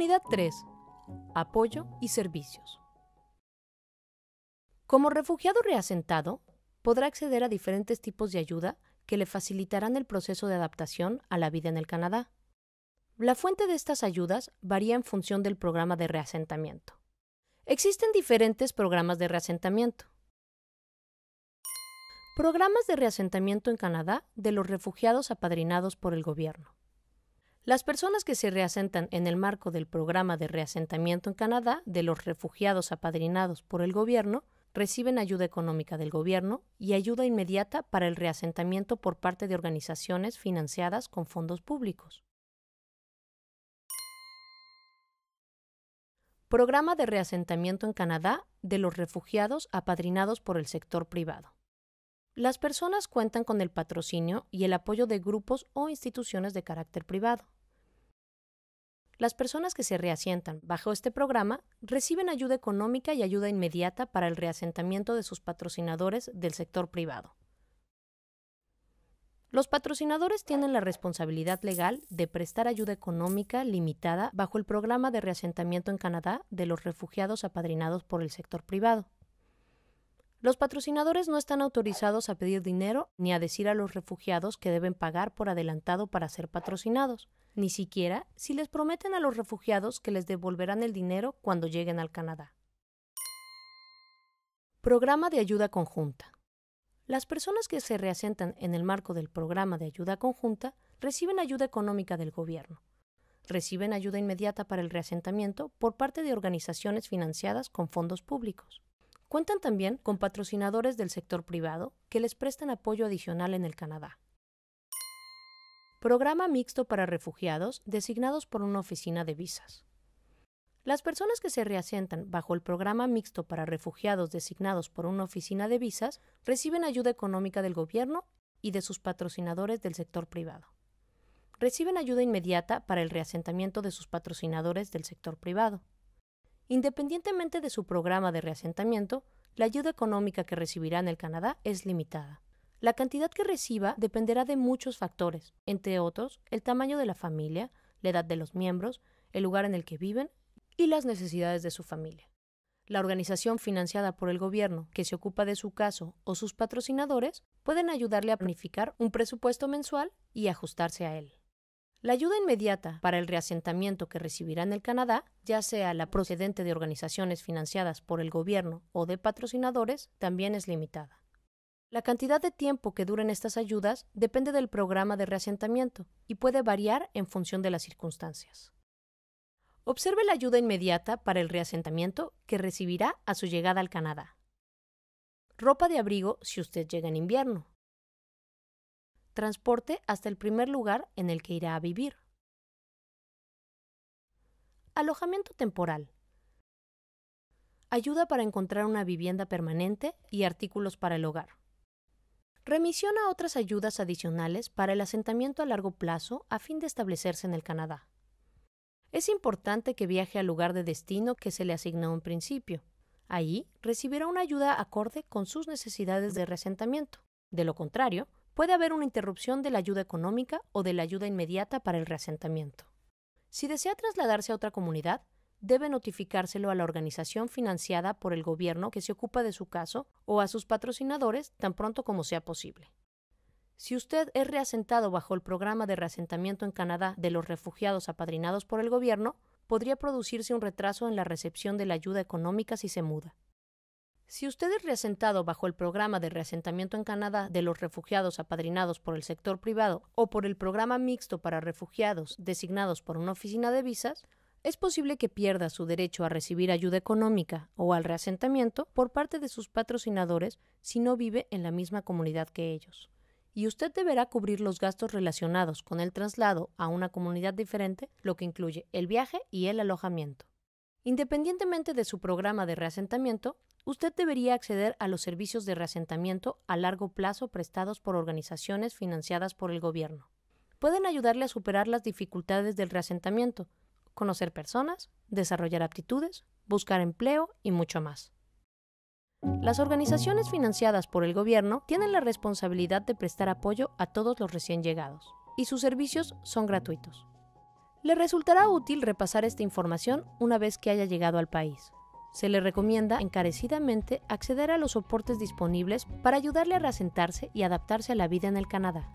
Unidad 3. Apoyo y servicios. Como refugiado reasentado, podrá acceder a diferentes tipos de ayuda que le facilitarán el proceso de adaptación a la vida en el Canadá. La fuente de estas ayudas varía en función del programa de reasentamiento. Existen diferentes programas de reasentamiento. Programas de reasentamiento en Canadá de los refugiados apadrinados por el gobierno. Las personas que se reasentan en el marco del programa de reasentamiento en Canadá de los refugiados apadrinados por el gobierno reciben ayuda económica del gobierno y ayuda inmediata para el reasentamiento por parte de organizaciones financiadas con fondos públicos. Programa de reasentamiento en Canadá de los refugiados apadrinados por el sector privado. Las personas cuentan con el patrocinio y el apoyo de grupos o instituciones de carácter privado. Las personas que se reasientan bajo este programa reciben ayuda económica y ayuda inmediata para el reasentamiento de sus patrocinadores del sector privado. Los patrocinadores tienen la responsabilidad legal de prestar ayuda económica limitada bajo el programa de reasentamiento en Canadá de los refugiados apadrinados por el sector privado. Los patrocinadores no están autorizados a pedir dinero ni a decir a los refugiados que deben pagar por adelantado para ser patrocinados, ni siquiera si les prometen a los refugiados que les devolverán el dinero cuando lleguen al Canadá. Programa de ayuda conjunta. Las personas que se reasentan en el marco del programa de ayuda conjunta reciben ayuda económica del gobierno. Reciben ayuda inmediata para el reasentamiento por parte de organizaciones financiadas con fondos públicos. Cuentan también con patrocinadores del sector privado que les prestan apoyo adicional en el Canadá. Programa mixto para refugiados designados por una oficina de visas. Las personas que se reasientan bajo el programa mixto para refugiados designados por una oficina de visas reciben ayuda económica del gobierno y de sus patrocinadores del sector privado. Reciben ayuda inmediata para el reasentamiento de sus patrocinadores del sector privado. Independientemente de su programa de reasentamiento, la ayuda económica que recibirá en el Canadá es limitada. La cantidad que reciba dependerá de muchos factores, entre otros, el tamaño de la familia, la edad de los miembros, el lugar en el que viven y las necesidades de su familia. La organización financiada por el gobierno que se ocupa de su caso o sus patrocinadores pueden ayudarle a planificar un presupuesto mensual y ajustarse a él. La ayuda inmediata para el reasentamiento que recibirá en el Canadá, ya sea la procedente de organizaciones financiadas por el gobierno o de patrocinadores, también es limitada. La cantidad de tiempo que duren estas ayudas depende del programa de reasentamiento y puede variar en función de las circunstancias. Observe la ayuda inmediata para el reasentamiento que recibirá a su llegada al Canadá. Ropa de abrigo si usted llega en invierno transporte hasta el primer lugar en el que irá a vivir. Alojamiento temporal. Ayuda para encontrar una vivienda permanente y artículos para el hogar. Remisión a otras ayudas adicionales para el asentamiento a largo plazo a fin de establecerse en el Canadá. Es importante que viaje al lugar de destino que se le asignó en principio. Allí recibirá una ayuda acorde con sus necesidades de reasentamiento, De lo contrario, puede haber una interrupción de la ayuda económica o de la ayuda inmediata para el reasentamiento. Si desea trasladarse a otra comunidad, debe notificárselo a la organización financiada por el gobierno que se ocupa de su caso o a sus patrocinadores tan pronto como sea posible. Si usted es reasentado bajo el programa de reasentamiento en Canadá de los refugiados apadrinados por el gobierno, podría producirse un retraso en la recepción de la ayuda económica si se muda. Si usted es reasentado bajo el programa de reasentamiento en Canadá de los refugiados apadrinados por el sector privado o por el programa mixto para refugiados designados por una oficina de visas, es posible que pierda su derecho a recibir ayuda económica o al reasentamiento por parte de sus patrocinadores si no vive en la misma comunidad que ellos. Y usted deberá cubrir los gastos relacionados con el traslado a una comunidad diferente, lo que incluye el viaje y el alojamiento. Independientemente de su programa de reasentamiento, usted debería acceder a los servicios de reasentamiento a largo plazo prestados por organizaciones financiadas por el gobierno. Pueden ayudarle a superar las dificultades del reasentamiento, conocer personas, desarrollar aptitudes, buscar empleo y mucho más. Las organizaciones financiadas por el gobierno tienen la responsabilidad de prestar apoyo a todos los recién llegados, y sus servicios son gratuitos. Le resultará útil repasar esta información una vez que haya llegado al país. Se le recomienda encarecidamente acceder a los soportes disponibles para ayudarle a reasentarse y adaptarse a la vida en el Canadá.